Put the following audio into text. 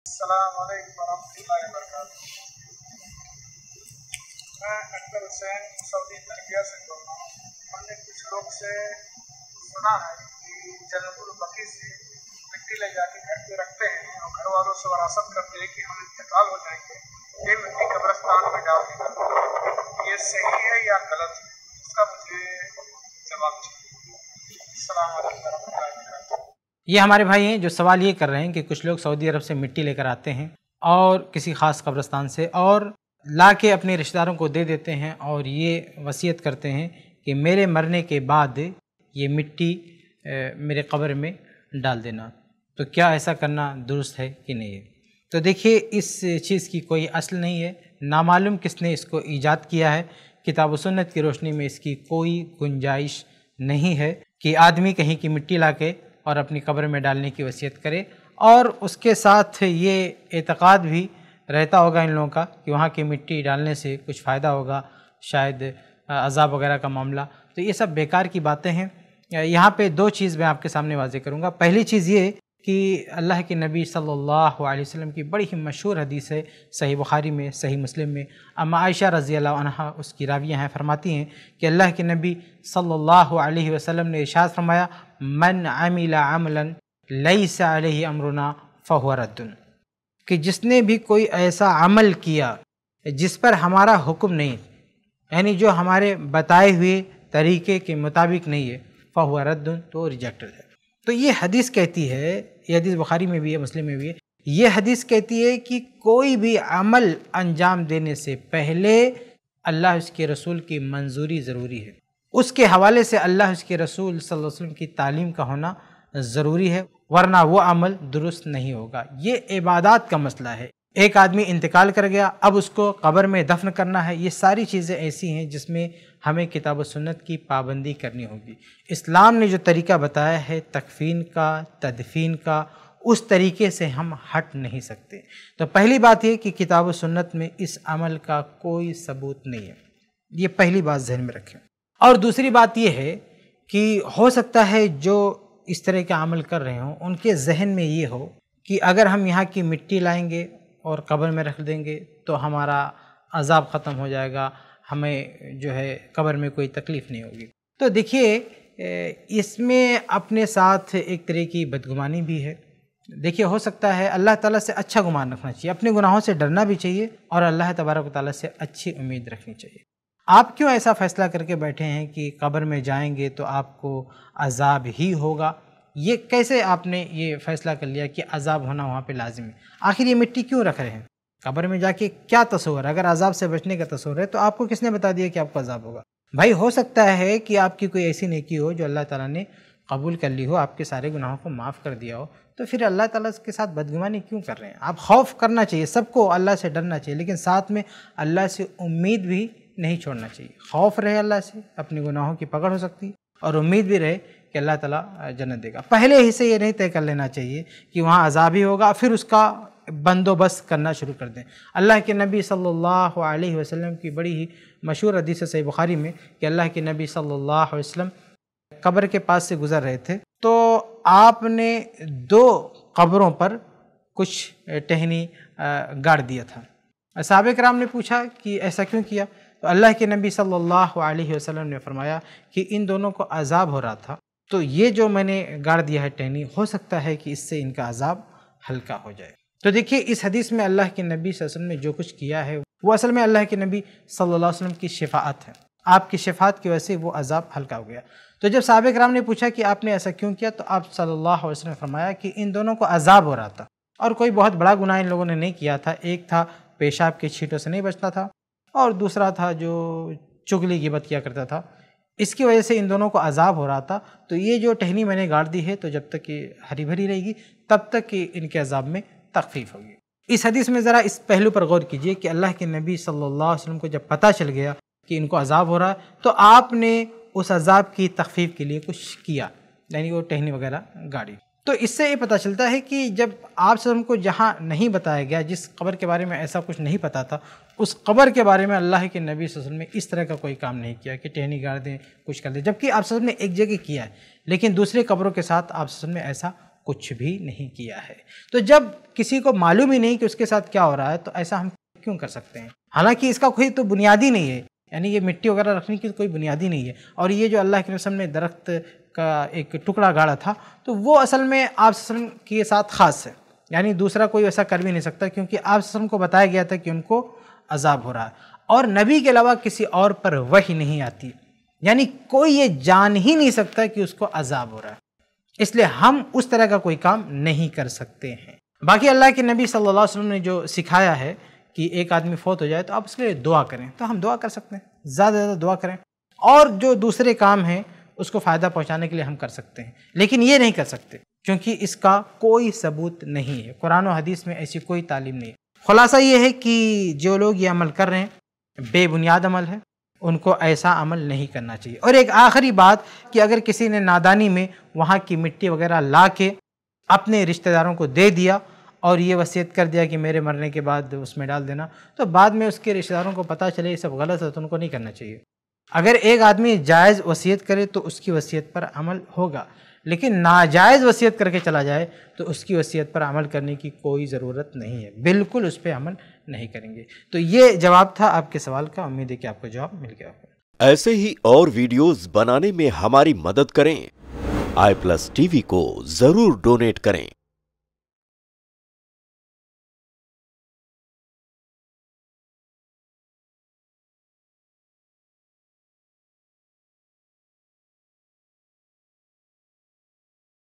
मैं अख्तर हुसैन सऊदी तरबिया से बोल रहा हूँ हमने कुछ लोग से सुना है कि जनपुर बकी से मिट्टी ले जाके घर पे रखते हैं और घर वालों से वरासत करते हैं कि हम इंतकाल हो जाएंगे ये मिट्टी कब्रस्तान में डाल दी ये सही है या गलत है इसका मुझे जवाब चाहिए अलैक् ये हमारे भाई हैं जो सवाल ये कर रहे हैं कि कुछ लोग सऊदी अरब से मिट्टी लेकर आते हैं और किसी ख़ास कब्रस्तान से और ला के अपने रिश्तेदारों को दे देते हैं और ये वसीयत करते हैं कि मेरे मरने के बाद ये मिट्टी मेरे कब्र में डाल देना तो क्या ऐसा करना दुरुस्त है कि नहीं है तो देखिए इस चीज़ की कोई असल नहीं है नामालूम किसने इसको ईजाद किया है किताब सुन्नत की रोशनी में इसकी कोई गुंजाइश नहीं है कि आदमी कहीं की मिट्टी ला के और अपनी कब्र में डालने की वसीयत करे और उसके साथ ये एतक़ाद भी रहता होगा इन लोगों का कि वहाँ की मिट्टी डालने से कुछ फ़ायदा होगा शायद अजाब वगैरह का मामला तो ये सब बेकार की बातें हैं यहाँ पे दो चीज़ मैं आपके सामने वाजे करूँगा पहली चीज़ ये कि अल्लाह के नबी सल्लल्लाहु अलैहि वसल्लम की बड़ी ही मशहूर हदीस है सही बुखारी में सही मुस्लिम में अम्मा आयशा रज़ी अनहा उसकी रावियाँ हैं फरमाती हैं कि अल्लाह के नबी सल्लल्लाहु अलैहि वसल्लम ने इशाद फरमाया मन अमिला अमलन लई सही अमरुना फ़हरद्दन कि जिसने भी कोई ऐसा अमल किया जिस पर हमारा हुक्म नहीं यानी जो हमारे बताए हुए तरीके के मुताबिक नहीं है फ़हरद्दन तो रिजेक्टेड है तो ये हदीस कहती है ये हदीस बुखारी में भी है मुस्लिम में भी है ये हदीस कहती है कि कोई भी अमल अंजाम देने से पहले अल्लाह उसके रसूल की मंजूरी ज़रूरी है उसके हवाले से अल्लाह उसके रसूल सल्लल्लाहु अलैहि वसल्लम की तालीम का होना ज़रूरी है वरना वो अमल दुरुस्त नहीं होगा ये इबादत का मसला है एक आदमी इंतकाल कर गया अब उसको कब्र में दफन करना है ये सारी चीज़ें ऐसी हैं जिसमें हमें किताब सुन्नत की पाबंदी करनी होगी इस्लाम ने जो तरीका बताया है तकफीन का तदफीन का उस तरीके से हम हट नहीं सकते तो पहली बात यह कि किताब सुन्नत में इस अमल का कोई सबूत नहीं है ये पहली बात जहन में रखें और दूसरी बात यह है कि हो सकता है जो इस तरह के अमल कर रहे हों उनके जहन में ये हो कि अगर हम यहाँ की मिट्टी लाएंगे और कब्र में रख देंगे तो हमारा अजाब ख़त्म हो जाएगा हमें जो है कब्र में कोई तकलीफ़ नहीं होगी तो देखिए इसमें अपने साथ एक तरह की बदगुमानी भी है देखिए हो सकता है अल्लाह ताला से अच्छा गुमान रखना चाहिए अपने गुनाहों से डरना भी चाहिए और अल्लाह तबारक ताली से अच्छी उम्मीद रखनी चाहिए आप क्यों ऐसा फैसला करके बैठे हैं कि कब्र में जाएंगे तो आपको अजाब ही होगा ये कैसे आपने ये फैसला कर लिया कि अजाब होना वहाँ पे लाजिम है आखिर ये मिट्टी क्यों रख रहे हैं कब्र में जाके क्या तस्वर अगर अजाब से बचने का तस्वर है तो आपको किसने बता दिया कि आपको अजाब होगा भाई हो सकता है कि आपकी कोई ऐसी नेकी हो जो अल्लाह ताला ने कबूल कर ली हो आपके सारे गुनाहों को माफ़ कर दिया हो तो फिर अल्लाह ताला के साथ बदगुमानी क्यों कर रहे हैं आप खौफ करना चाहिए सबको अल्लाह से डरना चाहिए लेकिन साथ में अल्लाह से उम्मीद भी नहीं छोड़ना चाहिए खौफ रहे अल्लाह से अपने गुनाहों की पकड़ हो सकती है और उम्मीद भी रहे कि अल्लाह ताला जन्नत देगा पहले ही से ये नहीं तय कर लेना चाहिए कि वहाँ अजाब ही होगा फिर उसका बंदोबस्त करना शुरू कर दें अल्लाह के नबी सल्लल्लाहु अलैहि वसल्लम की बड़ी ही मशहूर हदीस सही बुखारी में कि अल्लाह के नबी सल्लल्लाहु अलैहि वसल्लम कब्र के पास से गुज़र रहे थे तो आपने दो कब्रों पर कुछ टहनी गाड़ दिया था साहब राम ने पूछा कि ऐसा क्यों किया तो अल्लाह के नबी सल्लल्लाहु अलैहि वसल्लम ने फरमाया कि इन दोनों को अजाब हो रहा था तो ये जो मैंने गाड़ दिया है टहनी हो सकता है कि इससे इनका अजाब हल्का हो जाए तो देखिए इस हदीस में अल्लाह के नबी वसल्लम ने जो कुछ किया है वो असल में अल्लाह के नबी सल्लल्लाहु अलैहि वसल्लम की शिफात है आपकी शिफात की वजह से वो अजाब हल्का हो गया तो जब सबक राम ने पूछा कि आपने ऐसा क्यों किया तो आप सल्लल्लाहु अलैहि वसल्लम ने फरमाया कि इन दोनों को अजाब हो रहा था और कोई बहुत बड़ा गुनाह इन लोगों ने नहीं किया था एक था पेशाब के छीटों से नहीं बचता था और दूसरा था जो चुगली गिबत किया करता था इसकी वजह से इन दोनों को अजाब हो रहा था तो ये जो टहनी मैंने गाड़ दी है तो जब तक ये हरी भरी रहेगी तब तक कि इनके अजाब में तकफीफ होगी इस हदीस में ज़रा इस पहलू पर गौर कीजिए कि अल्लाह के नबी सल्लल्लाहु अलैहि वसल्लम को जब पता चल गया कि इनको अजाब हो रहा है तो आपने उस अजाब की तखफीफ के लिए कुछ किया यानी वो टहनी वगैरह गाड़ी तो इससे ये पता चलता है कि जब आप सलम को जहाँ नहीं बताया गया जिस कबर के बारे में ऐसा कुछ नहीं पता था उस कबर के बारे में अल्लाह के नबी वसल्लम ने इस तरह का कोई काम नहीं किया कि टहनी गाड़ दें कुछ कर दें जबकि आप सलम ने एक जगह किया है लेकिन दूसरे कबरों के साथ आप सलम ने ऐसा कुछ भी नहीं किया है तो जब किसी को मालूम ही नहीं कि उसके साथ क्या हो रहा है तो ऐसा हम क्यों कर सकते हैं हालांकि इसका कोई तो बुनियादी नहीं है यानी ये मिट्टी वगैरह रखने की तो कोई बुनियादी नहीं है और ये जो अल्लाह के रसम ने दरख्त का एक टुकड़ा गाड़ा था तो वो असल में आप वसलम के साथ ख़ास है यानी दूसरा कोई ऐसा कर भी नहीं सकता क्योंकि आप को बताया गया था कि उनको अजाब हो रहा है और नबी के अलावा किसी और पर वही नहीं आती यानी कोई ये जान ही नहीं सकता कि उसको अजाब हो रहा है इसलिए हम उस तरह का कोई काम नहीं कर सकते हैं बाकी अल्लाह के नबी सल्लल्लाहु अलैहि वसल्लम ने जो सिखाया है कि एक आदमी फौत हो जाए तो आप उसके लिए दुआ करें तो हम दुआ कर सकते हैं ज़्यादा से ज़्यादा दुआ करें और जो दूसरे काम हैं उसको फ़ायदा पहुँचाने के लिए हम कर सकते हैं लेकिन ये नहीं कर सकते क्योंकि इसका कोई सबूत नहीं है कुरान और हदीस में ऐसी कोई तालीम नहीं है खुलासा ये है कि जो लोग ये अमल कर रहे हैं बेबुनियाद अमल है उनको ऐसा अमल नहीं करना चाहिए और एक आखिरी बात कि अगर किसी ने नादानी में वहाँ की मिट्टी वगैरह ला के अपने रिश्तेदारों को दे दिया और ये वसीयत कर दिया कि मेरे मरने के बाद उसमें डाल देना तो बाद में उसके रिश्तेदारों को पता चले ये सब गलत है तो उनको नहीं करना चाहिए अगर एक आदमी जायज़ वसीयत करे तो उसकी वसीयत पर अमल होगा लेकिन नाजायज़ वसीयत करके चला जाए तो उसकी वसीयत पर अमल करने की कोई ज़रूरत नहीं है बिल्कुल उस पर अमल नहीं करेंगे तो ये जवाब था आपके सवाल का उम्मीद है कि आपको जवाब मिल गया ऐसे ही और वीडियोस बनाने में हमारी मदद करें आई प्लस टीवी को ज़रूर डोनेट करें